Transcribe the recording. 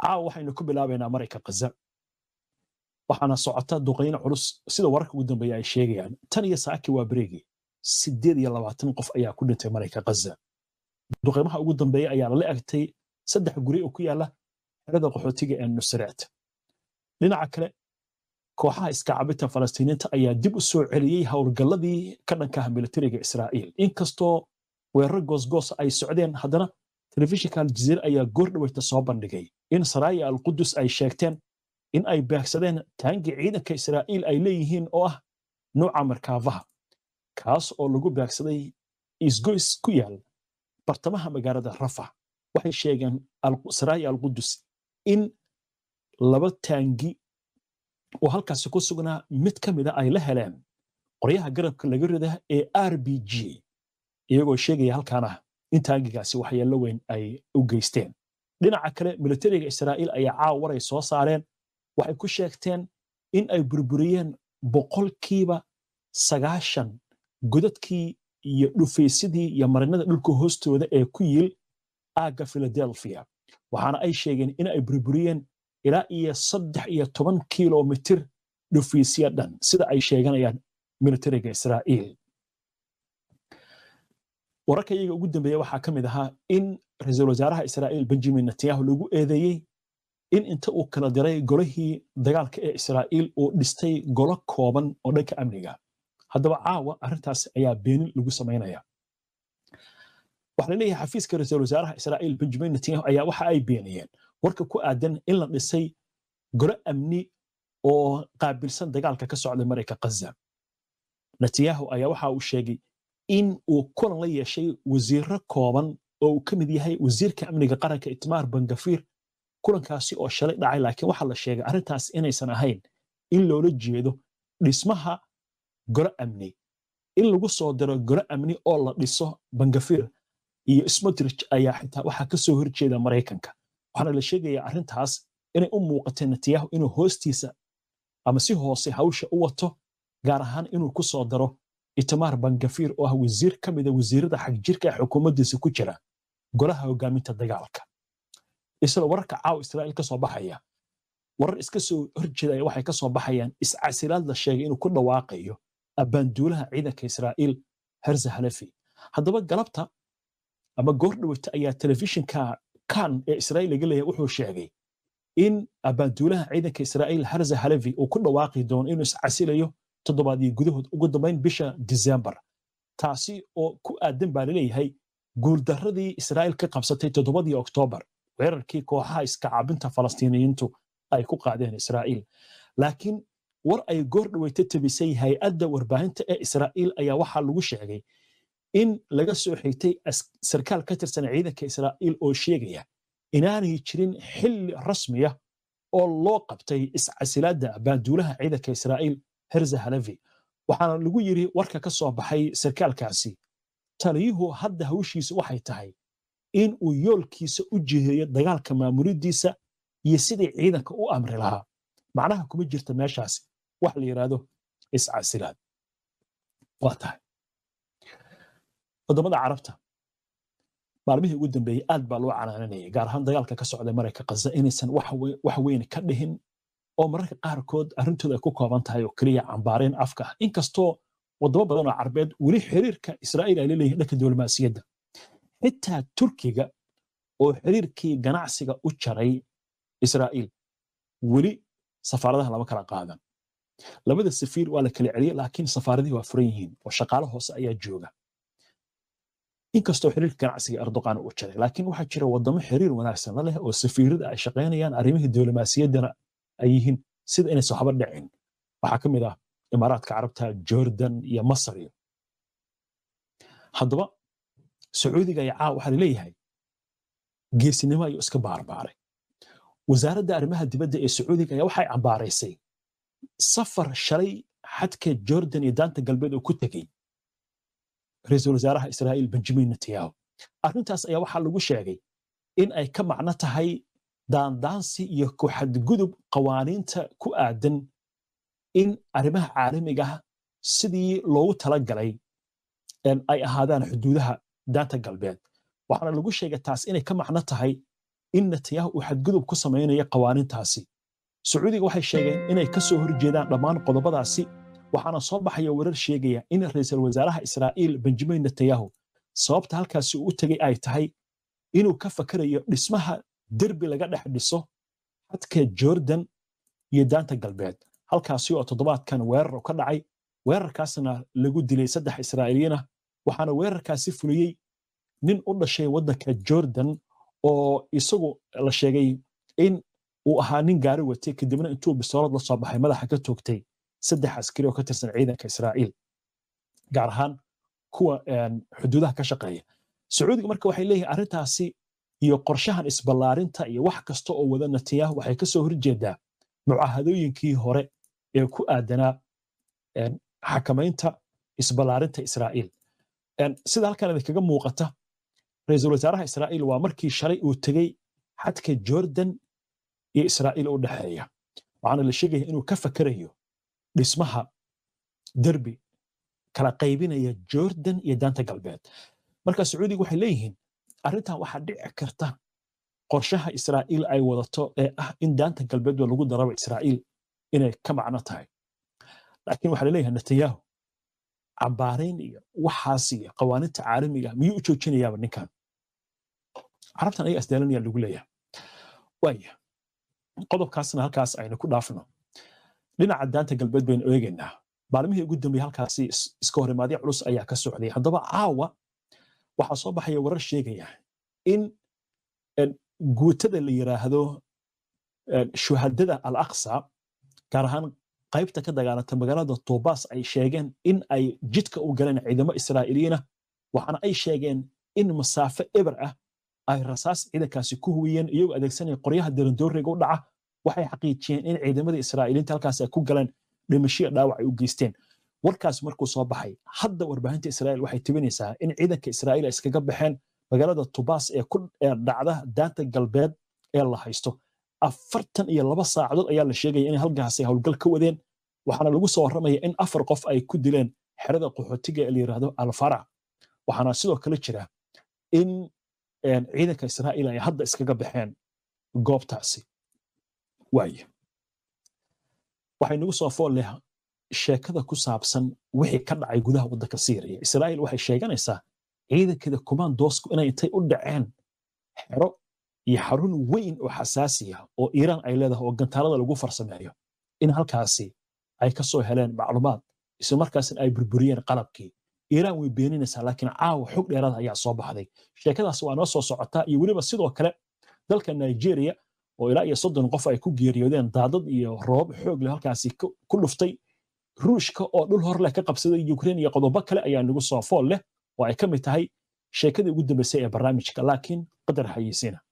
caawa ah, waxaynu ku bilaabaynaa marayka kaza waxaana socota duqayn culus sida wararka ugu dambeeya ay sheegayaan tan iyo saaki waa bareegi sideed iyo labaatan qof ayaa ku dhintay marayka kaza duqaymaha ugu dambeeya ayaa lala egtay saddex guri oo ku yaala xerada qaxootiga ee nusreet dhinaca kale kooxaha iska cabita falastiiniinta ayaa dib u soo celiyey howlgalladii ka dhankaha milatariga israa'iil inkastoo weeraro goosgoosa ay socdeen haddana telefishinka aljaziira ayaa goordhaweyta soo bandhigay in saraaya alqudus ay sheegteen in ay beegsadeen taangi ciidanka israa'iil ay leeyihiin oo ah nuuca markaabaha kaas oo lagu beegsaday isgoys ku yaal bartamaha magaalada rafa waxay sheegeen saraaya alqudus in laba taangi oo halkaasi ku sugnaa mid ka mida ay la heleen qoryaha garabka laga rida ee r b g iyagoo sheegaya halkaanah in taangigaasi waxyeello weyn ay u geysteen dhinaca kale milatariga israa'iil ayaa caaw waray soo saareen waxay ku sheegteen in ay burburiyeen boqolkiiba sagaashan godadkii iyo dhufaysidii iyo marinada dhulka hoostooda ee ku yiil aagga filadelfia waxaana ay sheegeen in ay burburiyeen ilaa iyo saddex iyo toban kilomitir dhufaysiya dhan sida ay sheeganayaan milatariga israa'iil wararka iyaga ugu dambeeya waxaa ka mid ahaa in ra-iisul wasaaraha israa'iil benjamin netanyahu lagu eedeeyey in inta uu kala diray golahii dagaalka ee israa'iil uu dhistay golo kooban oo dhanka amniga haddaba caawa arrintaas ayaa beenin lagu samaynaya waxaa laleeyahay xafiiska ra-iisul wasaaraha israa'iil benjamin netanyahu ayaa waxa ay beeniyeen warka ku aadan in la dhisay golo amni oo qaabilsan dagaalka ka socda marayka ghaza netanyahu ayaa waxa uu sheegay in uu kulan la yeeshay wasiiro kooban oo uu ka mid yahay wasiirka amniga qaranka itmaar bangafiir kulankaasi oo shalay dhacay laakiin waxaa la sheegay arrintaas inaysan ahayn in loola jeedo dhismaha goro amni in lagu soo diro goro amni oo la dhiso bangafiir iyo smotrich ayaa xitaa waxaa ka soo horjeeda maraykanka waxaana la sheegayaa arrintaas inay u muuqatay netanyahu inuu hoostiisa ama si hoose hawsha u wato gaar ahaan inuu kusoo daro itamaar bangafiir oo ah wasiir ka mida ah wasiirada xagjirka ee xukuumaddiisa ku jira golaha hogaaminta dagaalka isla wararka caaw israa'iil kasoo soo baxaya warar iska soo horjeedaya waxay ka soo baxayaan iscasilaad la sheegay inuu ku dhawaaqayo abbaanduulaha ciidanka israa'iil herza halefi haddaba galabta ama goordhaweyta ayaa telefishinka kan ee israa'iil laga leeyahay wuxuu sheegay in abbaanduulaha ciidanka israa'iil herza halefi uu ku dhawaaqi doono inuu iscasilayo toddobaadyo gudahood ugu dambeyn bisha disembar taasi oo ku aadan baa laleeyahay guuldaradii israa'iil ka qabsatay toddobadii oktoobar weerarkii kooxaha iskacaabinta falastiiniyiintu ay ku qaadeen israa'iil laakiin war ay goor dhaweyta tabisay hay-adda warbaahinta ee israa'iil ayaa waxaa lagu sheegay in laga soo xigtay sarkaal ka tirsan ciidanka israa'iil oo sheegaya inaanay jirin xilli rasmiya oo loo qabtay iscasilaadda baanduulaha ciidanka israa'iil herza halevi waxaana lagu yidhi warka ka soo baxay sarkaalkaasi taliyuhu hadda hawshiisa waxay tahay in uu yoolkiisa u jiheeyo dagaalka maamuridiisa iyo sidii ciidanka u amri lahaa macnaha kuma jirta meeshaasi wax la yidhaahdo iscasilaad waa tahay waddammada carabta maalmihii ugu dambeeyey aad baa loo canaananayay gaar ahaan dagaalka ka socda marayka khaza inaysan wax weyne ka dhihin oo mararka qaarkood arintooda ay ku kooban tahay oo keliya cambaareen afka ah inkastoo wadamo badan oo carbeed weli xiriirka israa'iil ay leeyihin dhanka diblomaasiyadda xitaa turkiga oo xiriirkii ganacsiga u jaray israa'iil weli safaaradaha lama kala qaadan labada safiir waa la kala celiyey laakiin safaaradihii waa furan yihiin oo shaqaalo hoose ayaa jooga inkastoo xiriirka ganacsiga erdoqan u jaray laakiin waxaa jira wadamo xiriir wanaagsan la oo safiirada ay shaqaynayaan arrimihii diblomaasiyaddana ay yihiin sida inaysan haba dhicin waxaa ka mid ah imaaraadka carabta jordan iyo masar iyo haddaba sacuudiga iyo caa waxaa leeyahay geesinimo ayuu iska baarbaaray wasaaradda arrimaha dibadda ee sacuudiga ayaa waxay ambaaraysay safar shalay xadka jordan iyo daanta galbeed oo ku tegey ra-iisul wasaaraha israa'iil benjamin netanyahu arrintaas ayaa waxaa lagu sheegay in ay ka macno tahay daandaansi iyo ku xadgudub qawaaniinta ku aadan in arrimaha caalamiga ah sidii loogu tala galay ay ahaadaan xuduudaha daanta galbeed waxaana lagu sheegay taas inay ka macno tahay in netanyahu uu xadgudub ku samaynayo qawaaniintaasi sacuudiga waxay sheegeen inay ka soo horjeedaan dhammaan qodobadaasi waxaana soo baxaya warar sheegaya in ra'iisul wasaaraha israa'iil benjamin netanyahu sababta halkaasi uu u tegey ay tahay inuu ka fakarayo dhismaha derbi laga dhex dhiso xadka jordan iyo daanta galbeed halkaasi oo toddobaadkan weerar ka dhacay weerarkaasna lagu dilay saddex israa'iiliyin ah waxaana weerarkaasi fuliyey nin u dhashay waddanka jordan oo isagu la sheegay in uu ahaa nin gaari watay kadibna intuu bisoolad la soo baxay madaxa ka toogtay saddex askari oo ka tirsan ciidanka israa'iil gaar ahaan kuwa eh, xuduudaha ka shaqeeya sacuudiga marka waxay leeyihin arrintaasi iyo qorshahan isballaarinta iyo wax kasta oo wada natiya waxay ka soo horjeedaa mucaahadooyinkii hore ee ku aadanaa xakamaynta isballaarinta israa'iil sida halkan idinkaga muuqata ra-iisul wasaaraha israa'iil waa markii shalay uu tegey xadka jordan iyo israa'iil u dhexeeya waxaana la sheegaya inuu ka fakerayo dhismaha derbi kala qaybinaya jordan iyo daanta galbeed marka sacuudiga waxay leeyihiin arrintan waxaa dhici karta qorshaha israa'iil ay wadato ee ah in daantan galbeedba lagu daraba israa'iil inay ka macno tahay laakiin waxaa laleeyahay netanyahu cambaarayn iyo waxaas iyo caalamiga ah miyuu u joojinayaaba ninkan carabtan ayaa isdaalanaya lagu leeyahay waaya qodobkaasna halkaas aynu ku dhaafno dhinaca daanta galbeed baynu eegaynaa maalmihii ugu dambeeye halkaasi iska horimaadya culus ayaa ka socday haddaba caawa waxaa soo baxaya warar sheegaya in eh, guutada la yiraahdo eh, shuhadada al aqsa gaar ahaan qaybta ka dagaalanta magaalada tobas ay sheegeen in ay jidka u galeen ciidamo israa'iiliyiin waxaana ay sheegeen in masaafo eber ah ay rasaas ciidankaasi ku huwiyeen iyagoo adeegsanaya qoryaha dirandooriga u dhaca waxay xaqiijiyeen in ciidamada israa'iiliinta halkaas ay ku galeen dhimashyo dhaawac ay u geysteen warkaas markuu soo baxay hadda warbaahinta israa'iil waxay tibinaysaa in ciidanka israa'iil ay iskaga baxeen magaalada tubas ee ku dhacda daanta galbeed ee la haysto afartan iyo laba saacadood ayaa la sheegaya inay halkaasi howlgal ka wadeen waxaana lagu soo warramaya in afar qof ay ku dileen xerada qaxootiga ee la yidhaahdo alfara waxaana sidoo kale jira in ciidanka israa'iil ay hadda iskaga baxeen goobtaasi waaye waxay nagu soo fool sheekada ku saabsan wixii ka dhacay gudaha waddanka syriya israa'iil waxay sheeganaysaa ciidankeeda kommandoosku inay intay u dhaceen xero iyo xarun weyn oo xasaasiya ah oo iiraan ay leedahay oo gantaalada lagu farsameeyo in halkaasi ay ka heleen macluumaad isla ay burburiyeen qalabkii iiraan way beeninaysaa laakiin caawa xog dheeraada ah ayaa soo baxday sheekadaas waa noo soo socotaa iyo weliba sidoo kale dalka nigeria oo ilaa iyo soddon qof ay ku geeriyoodeen daadad iyo roobab xoog leh halkaasi ku dhuftay ruushka oo dhul hor leh ka qabsaday ukraine iyo qodobo kale ayaa nagu soo fool leh oo ay ka mid tahay sheekadii ugu dambeysay ee barnaamijka laakiin qadar xayeysiina ah.